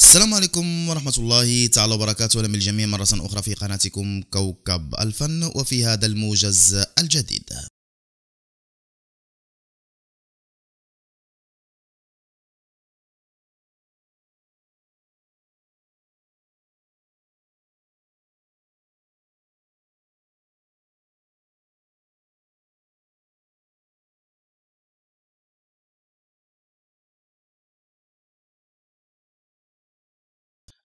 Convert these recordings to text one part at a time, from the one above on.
السلام عليكم ورحمة الله تعالى وبركاته أهلا بالجميع مرة أخرى في قناتكم كوكب الفن وفي هذا الموجز الجديد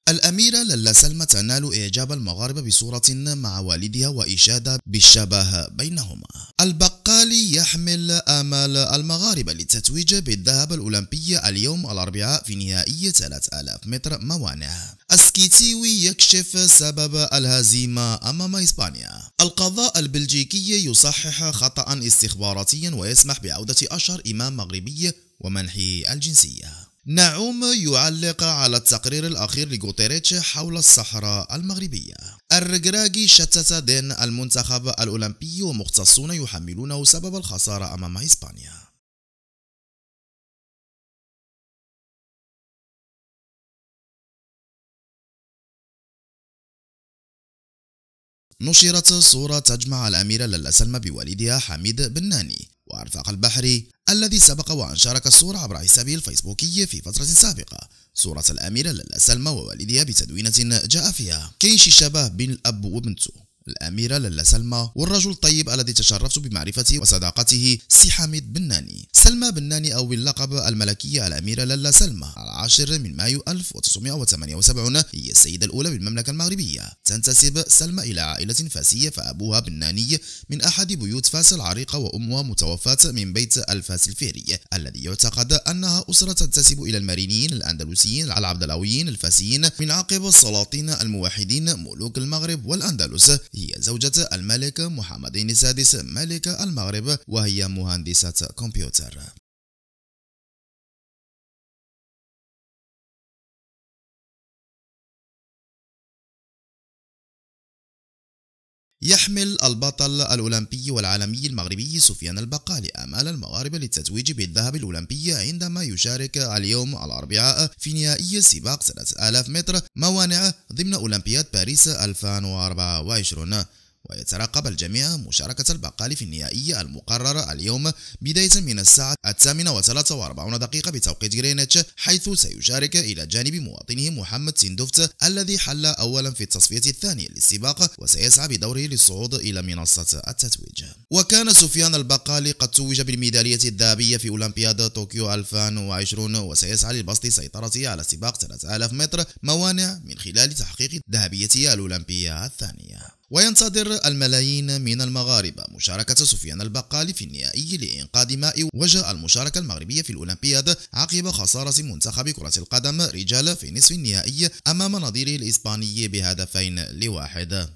الأميرة للا سلمى تنال إعجاب المغاربة بصورة مع والدها وإشادة بالشبه بينهما البقالي يحمل آمال المغاربة للتتويج بالذهب الأولمبي اليوم الأربعاء في نهائي 3000 متر موانع السكيتيوي يكشف سبب الهزيمة أمام إسبانيا القضاء البلجيكي يصحح خطأ استخباراتيا ويسمح بعودة أشهر إمام مغربي ومنحه الجنسية نعوم يعلق على التقرير الأخير لغوتيريتش حول الصحراء المغربية الرجراجي شتت دين المنتخب الأولمبي ومختصون يحملونه سبب الخسارة أمام إسبانيا نشرت صورة تجمع الأميرة للأسلمة سلمى بوالدها حميد بناني وأرفاق البحري الذي سبق وأن شارك الصورة عبر حسابه الفيسبوكي في فترة سابقة صورة الأميرة للا سلمى ووالدها بتدوينة جاء فيها كينشي شبه بين الأب وبنته الأميرة للا سلمى والرجل الطيب الذي تشرفت بمعرفته وصداقته سي حميد بناني سلمى بناني أو اللقب الملكية الأميرة للا سلمى على 10 من مايو 1978 هي السيدة الأولى بالمملكة المغربية تنتسب سلمى إلى عائلة فاسية فأبوها بناني من أحد بيوت فاس العريقة وأمها متوفاة من بيت الفاس الفيري الذي يعتقد أنها أسرة تنتسب إلى المرينيين الأندلسيين العبدلاويين الفاسيين من عقب السلاطين الموحدين ملوك المغرب والأندلس هي زوجة الملك محمد السادس ملك المغرب وهي مهندسة كمبيوتر يحمل البطل الأولمبي والعالمي المغربي سفيان البقالي آمال المغاربة للتتويج بالذهب الأولمبي عندما يشارك اليوم الأربعاء في نهائي سباق 3000 متر موانع ضمن أولمبياد باريس 2024 ويترقب الجميع مشاركة البقال في النهائية المقررة اليوم بداية من الساعة الثامنة وثلاثة وأربعون دقيقة بتوقيت غرينتش حيث سيشارك إلى جانب مواطنه محمد سندوفت الذي حل أولا في التصفية الثانية للسباق وسيسعى بدوره للصعود إلى منصة التتويج وكان سفيان البقالي قد توج بالميدالية الذهبية في أولمبياد طوكيو 2020 وسيسعى للبسط سيطرته على سباق 3000 متر موانع من خلال تحقيق ذهبيته الأولمبية الثانية وينتظر الملايين من المغاربة مشاركة سفيان البقالي في النهائي لإنقاذ ماء وجه المشاركة المغربية في الأولمبياد عقب خسارة منتخب كرة القدم رجال في نصف النهائي أمام نظيره الإسباني بهدفين لواحد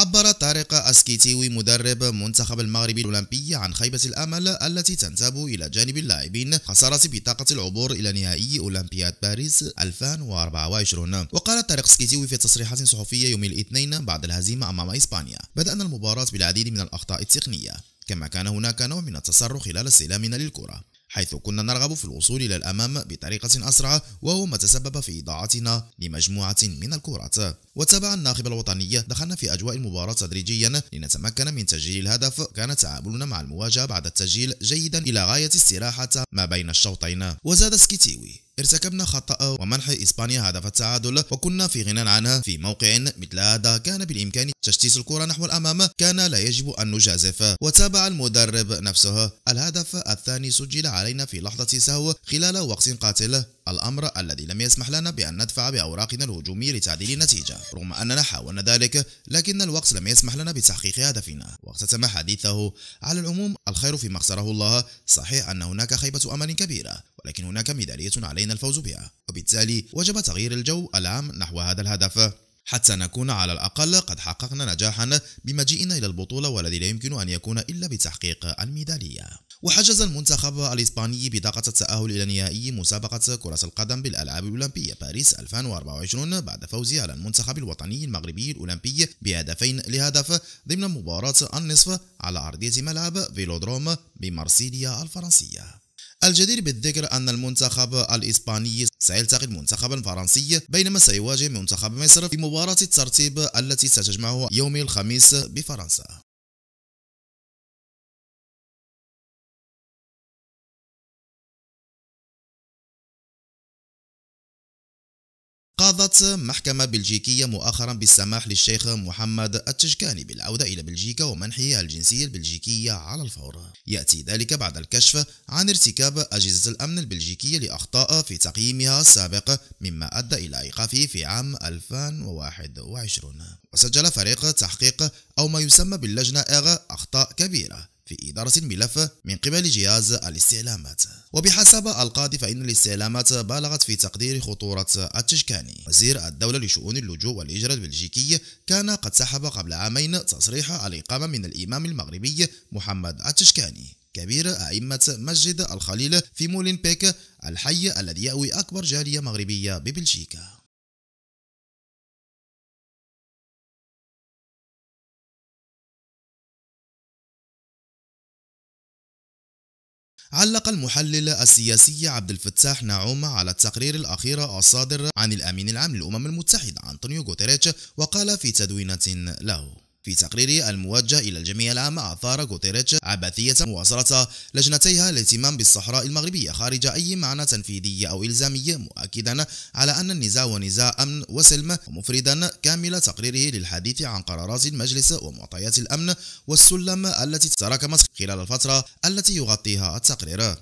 عبر طارق أسكيتيوي مدرب منتخب المغرب الأولمبي عن خيبة الأمل التي تنتاب إلى جانب اللاعبين خسارة بطاقة العبور إلى نهائي أولمبياد باريس 2024 وقال طارق أسكيتيوي في تصريحات صحفية يوم الاثنين بعد الهزيمة أمام إسبانيا بدأنا المباراة بالعديد من الأخطاء التقنية كما كان هناك نوع من التسرع خلال استلامنا للكرة حيث كنا نرغب في الوصول إلى الأمام بطريقة أسرع وهو ما تسبب في إضاعتنا لمجموعة من الكرات وتابع الناخب الوطني دخلنا في أجواء المباراة تدريجيا لنتمكن من تسجيل الهدف كان تعاملنا مع المواجهة بعد التسجيل جيدا إلى غاية استراحة ما بين الشوطين وزاد سكيتيوي ارتكبنا خطأ ومنح إسبانيا هدف التعادل وكنا في غنى عنه في موقع مثل هذا كان بالإمكان تشتيت الكرة نحو الأمام كان لا يجب أن نجازف وتابع المدرب نفسه الهدف الثاني سجل علينا في لحظة سهو خلال وقت قاتل الأمر الذي لم يسمح لنا بأن ندفع بأوراقنا الهجومية لتعديل النتيجة رغم أننا حاولنا ذلك لكن الوقت لم يسمح لنا بتحقيق هدفنا واختتم حديثه على العموم الخير فيما مخسره الله صحيح أن هناك خيبة أمل كبيرة ولكن هناك ميدالية علينا الفوز بها وبالتالي وجب تغيير الجو العام نحو هذا الهدف حتى نكون على الأقل قد حققنا نجاحا بمجيئنا إلى البطولة والذي لا يمكن أن يكون إلا بتحقيق الميدالية وحجز المنتخب الإسباني بطاقة التأهل إلى نهائي مسابقة كرة القدم بالألعاب الأولمبية باريس 2024 بعد فوزه على المنتخب الوطني المغربي الأولمبي بهدفين لهدف ضمن مباراة النصف على أرضية ملعب فيلودروم بمارسيليا الفرنسية الجدير بالذكر أن المنتخب الإسباني سيلتقي المنتخب الفرنسي بينما سيواجه منتخب مصر في مباراة الترتيب التي ستجمعه يوم الخميس بفرنسا قاضت محكمة بلجيكية مؤخرا بالسماح للشيخ محمد التشكاني بالعودة إلى بلجيكا ومنحه الجنسية البلجيكية على الفور يأتي ذلك بعد الكشف عن ارتكاب أجهزة الأمن البلجيكية لأخطاء في تقييمها السابق مما أدى إلى إيقافه في عام 2021 وسجل فريق تحقيق أو ما يسمى باللجنة إغ أخطاء كبيرة في إدارة الملف من قبل جهاز الاستعلامات وبحسب القاضي فإن الاستعلامات بالغت في تقدير خطورة التشكاني وزير الدولة لشؤون اللجوء والهجرة البلجيكي كان قد سحب قبل عامين تصريح الإقامة من الإمام المغربي محمد التشكاني كبير أئمة مسجد الخليل في مولين بيك الحي الذي يأوي أكبر جالية مغربية ببلجيكا علق المحلل السياسي عبد الفتاح نعوم على التقرير الأخير الصادر عن الأمين العام للأمم المتحدة أنطونيو غوتيريتش وقال في تدوينة له في تقرير الموجه إلى الجميع العام أثار غوتيريتش عبثية مواصلة لجنتيها الاهتمام بالصحراء المغربية خارج أي معنى تنفيذي أو إلزامي مؤكدا على أن النزاع هو نزاع أمن وسلم ومفردا كامل تقريره للحديث عن قرارات المجلس ومعطيات الأمن والسلم التي تراكمت خلال الفترة التي يغطيها التقرير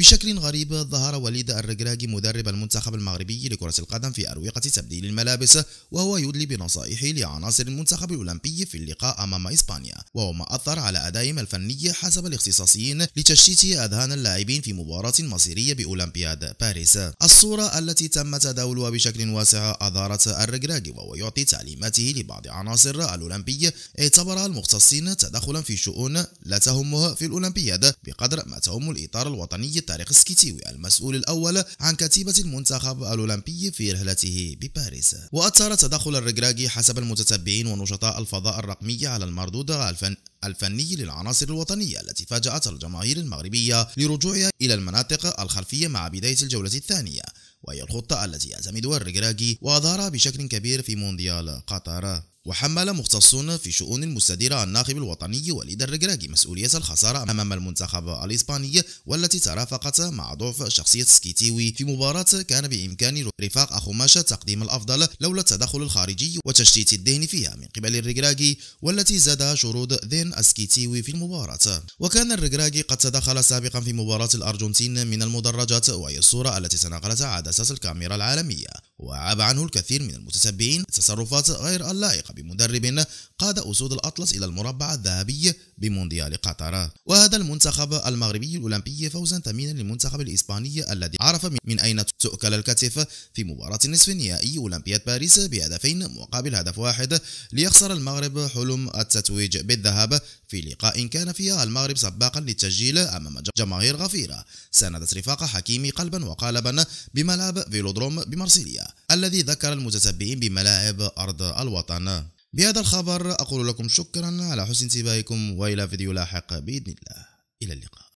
بشكل غريب ظهر وليد الرجراجي مدرب المنتخب المغربي لكرة القدم في أروقة تبديل الملابس وهو يدلي بنصائحه لعناصر المنتخب الأولمبي في اللقاء أمام إسبانيا وهو ما أثر على أدائهم الفني حسب الاختصاصيين لتشتيت أذهان اللاعبين في مباراة مصيرية بأولمبياد باريس الصورة التي تم تداولها بشكل واسع أظهرت الرجراجي وهو يعطي تعليماته لبعض عناصر الأولمبي اعتبر المختصين تدخلا في شؤون لا تهمه في الأولمبياد بقدر ما تهم الإطار الوطني طارق السكيتيوي المسؤول الأول عن كتيبة المنتخب الأولمبي في رحلته بباريس وأثار تدخل الركراكي حسب المتتبعين ونشطاء الفضاء الرقمي على المردود الفن الفني للعناصر الوطنية التي فاجأت الجماهير المغربية لرجوعها إلى المناطق الخلفية مع بداية الجولة الثانية وهي الخطة التي يعتمدها الركراكي وأظهرها بشكل كبير في مونديال قطر وحمل مختصون في شؤون المستديرة الناخب الوطني وليد الركراكي مسؤولية الخسارة أمام المنتخب الإسباني والتي ترافقت مع ضعف شخصية سكيتيوي في مباراة كان بإمكان رفاق ماشا تقديم الأفضل لولا التدخل الخارجي وتشتيت الذهن فيها من قبل الركراكي والتي زادها شرود ذهن سكيتيوي في المباراة وكان الركراكي قد تدخل سابقا في مباراة الأرجنتين من المدرجات وهي الصورة التي تناقلتها عدسات الكاميرا العالمية وعاب عنه الكثير من المتتبعين تصرفات غير اللائقة بمدرب قاد أسود الأطلس إلى المربع الذهبي بمونديال قطر وهذا المنتخب المغربي الأولمبي فوزا ثمينا للمنتخب الإسباني الذي عرف من أين تؤكل الكتف في مباراة نصف النهائي أولمبياد باريس بهدفين مقابل هدف واحد ليخسر المغرب حلم التتويج بالذهب في لقاء كان فيها المغرب سباقا للتسجيل أمام جماهير غفيرة ساندت رفاق حكيمي قلبا وقالبا بملعب فيلودروم بمارسيليا الذي ذكر المتسبئين بملاعب أرض الوطن بهذا الخبر أقول لكم شكرا على حسن انتباهكم وإلى فيديو لاحق بإذن الله إلى اللقاء